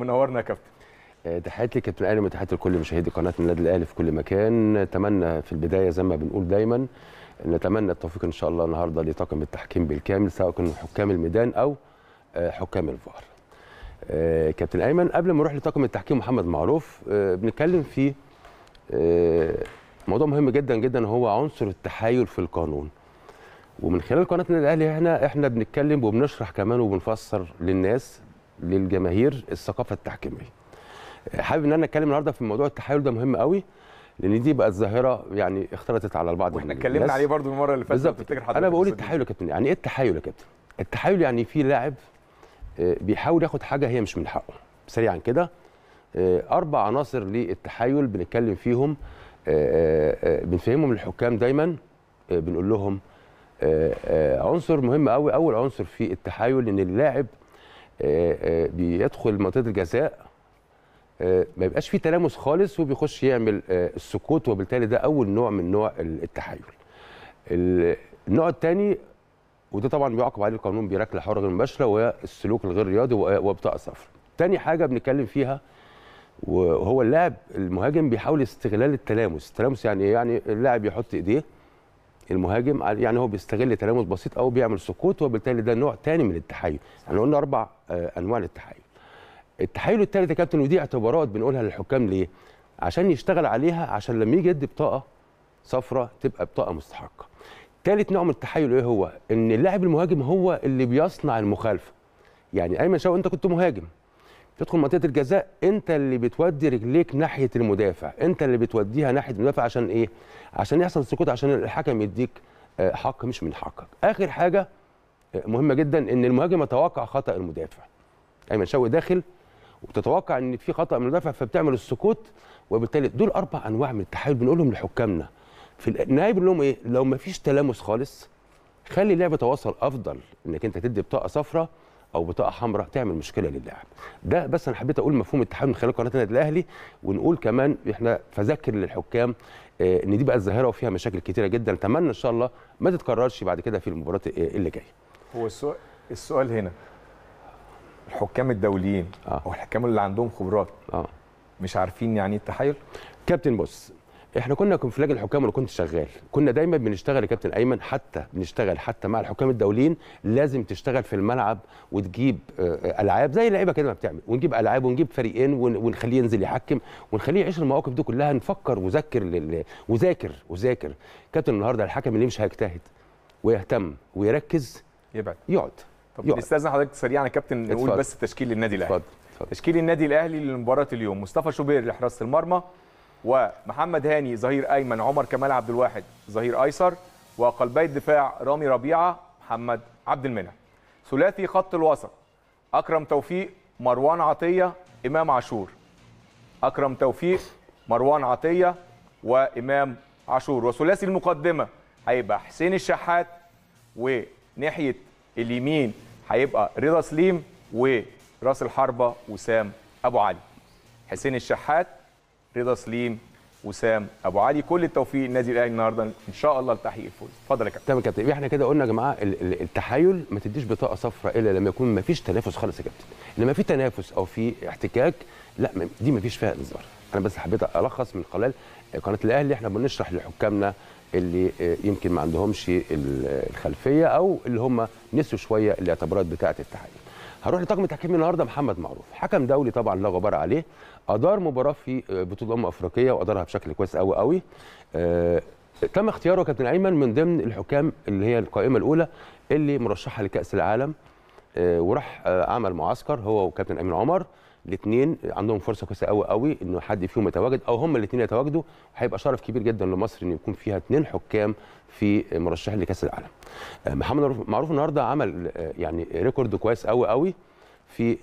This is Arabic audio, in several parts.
منورنا يا كابتن آه، تحياتي كابتن الاهلي وتحياتي لكل مشاهدي قناه النادي الاهلي في كل مكان نتمنى في البدايه زي ما بنقول دايما نتمنى التوفيق ان شاء الله النهارده لطاقم التحكيم بالكامل سواء كانوا حكام الميدان او آه، حكام الفار آه، كابتن ايمن قبل ما نروح لطاقم التحكيم محمد معروف بنتكلم في موضوع مهم جدا جدا هو عنصر التحايل في القانون ومن خلال قناه النادي الاهلي هنا احنا بنتكلم وبنشرح كمان وبنفسر للناس للجماهير الثقافه التحكيميه حابب ان انا اتكلم النهارده في موضوع التحايل ده مهم قوي لان دي بقت ظاهره يعني اختلطت على البعض واحنا اتكلمنا عليه برضو المره اللي فاتت تفتكر حضرتك انا بقول التحايل يا كابتن يعني ايه التحايل يا كابتن التحايل يعني في لاعب آه، بيحاول ياخد حاجه هي مش من حقه سريعا كده آه، اربع عناصر للتحايل بنتكلم فيهم آه، بنفهمهم للحكام دايما بنقول لهم عنصر مهم قوي اول عنصر في التحايل ان اللاعب آه، آه، بيدخل منطقه الجزاء آه، ما يبقاش فيه تلامس خالص وبيخش يعمل السكوت وبالتالي ده اول نوع من نوع التحايل. النوع الثاني وده طبعا بيعاقب عليه القانون بركله الحره غير مباشره والسلوك الغير رياضي وبطاقه صفر تاني حاجه بنتكلم فيها وهو اللاعب المهاجم بيحاول استغلال التلامس، التلامس يعني إيه؟ يعني اللاعب يحط ايديه المهاجم يعني هو بيستغل تلامس بسيط او بيعمل سقوط وبالتالي ده نوع ثاني من التحايل احنا قلنا اربع آه، انواع للتحايل التحايل الثالث يا كابتن ودي اعتبارات بنقولها للحكام ليه عشان يشتغل عليها عشان لما يجي يدي بطاقه صفراء تبقى بطاقه مستحقه ثالث نوع من التحايل ايه هو ان اللاعب المهاجم هو اللي بيصنع المخالفه يعني ايمن شوقي انت كنت مهاجم تدخل منطقه الجزاء انت اللي بتودي رجليك ناحيه المدافع انت اللي بتوديها ناحيه المدافع عشان ايه عشان يحصل سكوت عشان الحكم يديك آه، حق مش من حقك اخر حاجه آه، مهمه جدا ان المهاجم يتوقع خطا المدافع ايمن شوقي داخل وبتتوقع ان في خطا من المدافع فبتعمل السكوت وبالتالي دول اربع انواع من التحايل بنقولهم لحكامنا في النهايه بنقول لهم ايه لو ما فيش تلامس خالص خلي اللعبه تواصل افضل انك انت تدي بطاقه صفراء او بطاقه حمراء تعمل مشكله للاعب ده بس انا حبيت اقول مفهوم التحامل من خلال قناه النادي الاهلي ونقول كمان احنا فذكر للحكام آه، ان دي بقى الظاهره وفيها مشاكل كتيره جدا اتمنى ان شاء الله ما تتكررش بعد كده في المباراه آه، اللي جايه هو السؤال السؤال هنا الحكام الدوليين آه. او الحكام اللي عندهم خبرات آه. مش عارفين يعني ايه التحايل كابتن بص احنا كنا في لجنه الحكام وانا كنت شغال كنا دايما بنشتغل يا كابتن ايمن حتى بنشتغل حتى مع الحكام الدوليين لازم تشتغل في الملعب وتجيب آه، العاب زي اللعيبه كده ما بتعمل ونجيب العاب ونجيب فريقين ونخليه ينزل يحكم ونخليه يعيش المواقف دي كلها نفكر وذاكر لل... وذاكر وذاكر كابتن النهارده الحكم اللي مش هيجتهد ويهتم ويركز يبعد يقعد طب نستاذن حضرتك سريعا يا كابتن نقول بس تشكيل النادي الاهلي تشكيل النادي الاهلي لمباراه اليوم مصطفى شوبير لحراسه المرمى ومحمد هاني ظهير ايمن عمر كمال عبد الواحد ظهير ايسر وقلبي الدفاع رامي ربيعه محمد عبد المنعم ثلاثي خط الوسط اكرم توفيق مروان عطيه امام عاشور اكرم توفيق مروان عطيه وامام عاشور وثلاثي المقدمه هيبقى حسين الشحات وناحيه اليمين هيبقى رضا سليم وراس الحربه وسام ابو علي حسين الشحات رضا سليم وسام ابو علي كل التوفيق للنادي الاهلي النهارده ان شاء الله لتحقيق الفوز اتفضل يا كابتن تمام يا كابتن إيه، احنا كده قلنا يا جماعه التحايل ما تديش بطاقه صفراء الا لما يكون ما فيش تنافس خالص يا كابتن لما في تنافس او في احتكاك لا دي ما فيش فيها انذار انا بس حبيت الخص من خلال قناه الاهلي احنا بنشرح لحكامنا اللي آه، يمكن ما عندهمش الخلفيه او اللي هم نسوا شويه الاعتبارات بتاعه التحايل هروح لطاقم التحكيم النهارده محمد معروف حكم دولي طبعا لا غبار عليه ادار مباراه في آه، بطوله امم افريقيه وادارها بشكل كويس قوي قوي أه تم اختياره كابتن ايمن من ضمن الحكام اللي هي القائمه الاولى اللي مرشحه لكاس العالم أه وراح آه، عمل معسكر هو وكابتن ايمن عمر الاثنين عندهم فرصه كويسه قوي قوي انه حد فيهم يتواجد او هم الاثنين يتواجدوا هيبقى شرف كبير جدا لمصر ان يكون فيها اثنين حكام في آه، مرشحين لكاس العالم محمد معروف النهارده عمل يعني ريكورد كويس قوي قوي في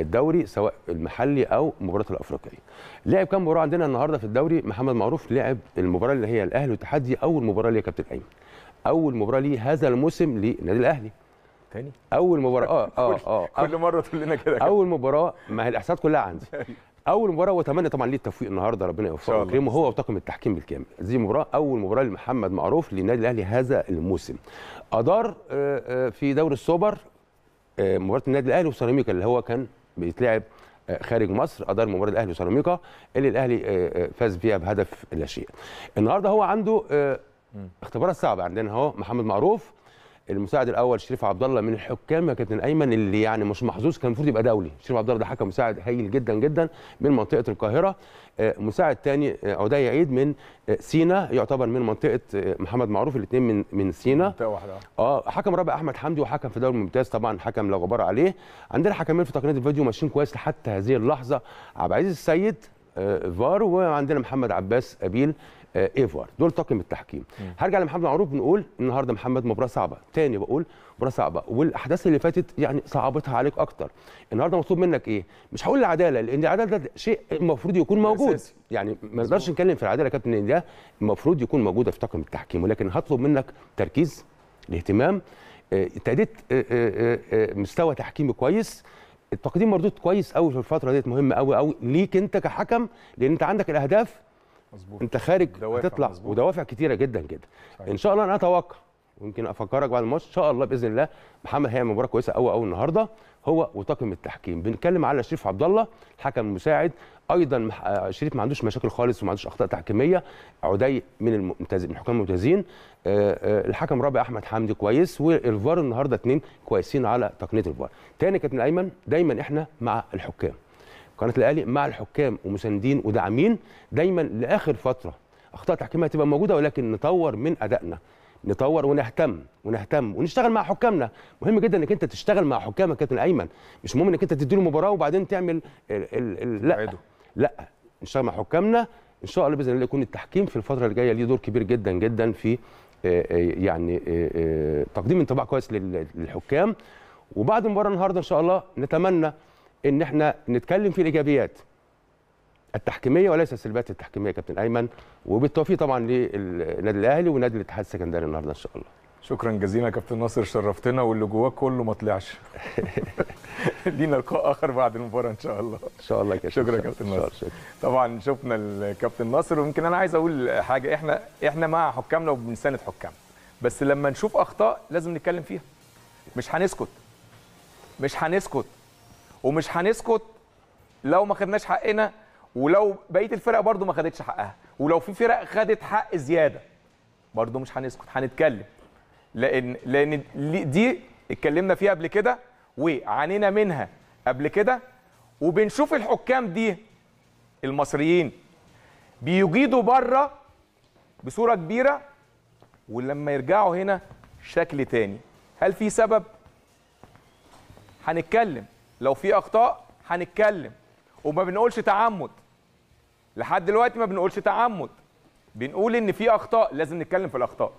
الدوري سواء المحلي او المباراه الافريقيه. لعب كام مباراه عندنا النهارده في الدوري محمد معروف لعب المباراه اللي هي الاهلي والتحدي اول مباراه ليه كابتن ايمن. اول مباراه ليه هذا الموسم للنادي الاهلي. تاني اول مباراه اه اه آه،, اه كل مره تقول لنا كده اول مباراه ما هي الاحصاءات كلها عندي أيوه. اول مباراه واتمنى طبعا ليه التوفيق النهارده ربنا يوفقه ويكرمه هو وطاقم التحكيم بالكامل دي مباراه اول مباراه لمحمد معروف للنادي الاهلي هذا الموسم ادار آه، آه، في دوري السوبر آه، مباراه النادي الاهلي وسيراميكا اللي هو كان بيتلعب آه، خارج مصر ادار مباراه الاهلي وسيراميكا اللي الاهلي آه، فاز فيها بهدف لا شيء. النهارده هو عنده اختبارات صعبه عندنا اهو محمد معروف المساعد الاول شريف عبد الله من الحكام يا كابتن ايمن اللي يعني مش محظوظ كان المفروض يبقى دولي شريف عبد الله ده حكم مساعد هايل جدا جدا من منطقه القاهره آه، مساعد ثاني آه، عدي عيد من آه، سينا يعتبر من منطقه محمد معروف الاثنين من من سينا اه حكم رابع احمد حمدي وحكم في دوري ممتاز طبعا حكم لا غبار عليه عندنا حكمين في تقنيه الفيديو ماشيين كويس لحتى هذه اللحظه عبد العزيز السيد فار وعندنا محمد عباس ابيل آه، ايفوار دول طاقم التحكيم هرجع لمحمد معروف بنقول النهارده محمد مباراه صعبه تاني بقول مباراه صعبه والاحداث اللي فاتت يعني صعبتها عليك اكتر النهارده مطلوب منك ايه مش هقول العداله لان العداله ده شيء المفروض يكون موجود يعني ما نقدرش نتكلم في العداله يا كابتن ده المفروض يكون موجوده في طاقم التحكيم ولكن هطلب منك تركيز الاهتمام آه، تاديت آه، مستوى تحكيمي كويس التقديم مردود كويس قوي في الفتره ديت مهم قوي قوي ليك انت كحكم لان انت عندك الاهداف مظبوط انت خارج هتطلع ودوافع كتيره جدا جدا صحيح. ان شاء الله انا اتوقع ويمكن افكرك بعد الماتش ان شاء الله باذن الله محمد هيعمل مباراه كويسه قوي قوي النهارده هو وطاقم التحكيم بنتكلم على شريف عبد الله الحكم المساعد ايضا آه، شريف ما عندوش مشاكل خالص وما عندوش اخطاء تحكيميه عدي من الممتازين من الحكام الممتازين الحكم رابع احمد حمدي كويس والفار النهارده اثنين كويسين على تقنيه الفار تاني كابتن ايمن دايما احنا مع الحكام قناه الاهلي مع الحكام ومساندين وداعمين دايما لاخر فتره اخطاء تحكيميه هتبقى موجوده ولكن نطور من ادائنا نطور ونهتم ونهتم ونشتغل مع حكامنا مهم جدا انك انت تشتغل مع حكامك كابتن ايمن مش مهم انك انت تديله مباراه وبعدين تعمل الـ الـ الـ لا لا نشتغل مع حكامنا ان شاء الله باذن الله يكون التحكيم في الفتره الجايه ليه دور كبير جدا جدا في يعني تقديم انطباع كويس للحكام وبعد المباراه النهارده ان شاء الله نتمنى ان احنا نتكلم في الايجابيات التحكيميه وليس السلبيات التحكيميه يا كابتن ايمن وبالتوفيق طبعا للنادي الاهلي ونادي الاتحاد السكندري النهارده ان شاء الله شكرا جزيلا كابتن ناصر شرفتنا واللي جواك كله ما طلعش لينا لقاء اخر بعد المباراه ان شاء الله ان شاء الله كابتن شكرا كابتن ناصر طبعا شفنا الكابتن ناصر ويمكن انا عايز اقول حاجه احنا احنا مع حكامنا وبنساند حكامنا بس لما نشوف اخطاء لازم نتكلم فيها مش هنسكت مش هنسكت ومش هنسكت لو ما خدناش حقنا ولو بقيه الفرق برضو ما خدتش حقها ولو في فرق خدت حق زياده برضو مش هنسكت هنتكلم لان لان دي اتكلمنا فيها قبل كده وعانينا منها قبل كده وبنشوف الحكام دي المصريين بيجيدوا بره بصوره كبيره ولما يرجعوا هنا شكل تاني هل في سبب هنتكلم لو في اخطاء هنتكلم وما بنقولش تعمد لحد دلوقتي ما بنقولش تعمد بنقول ان في اخطاء لازم نتكلم في الاخطاء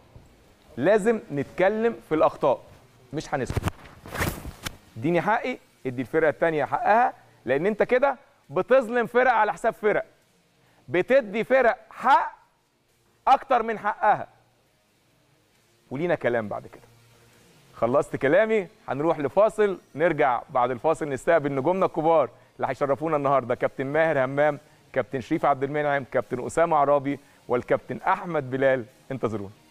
لازم نتكلم في الاخطاء مش هنسكت اديني حقي ادي الفرقه الثانيه حقها لان انت كده بتظلم فرق على حساب فرق بتدي فرق حق اكتر من حقها ولينا كلام بعد كده خلصت كلامي هنروح لفاصل نرجع بعد الفاصل نستقبل نجومنا الكبار اللي هيشرفونا النهارده كابتن ماهر همام كابتن شريف عبد المنعم كابتن اسامه عرابي والكابتن احمد بلال انتظرونا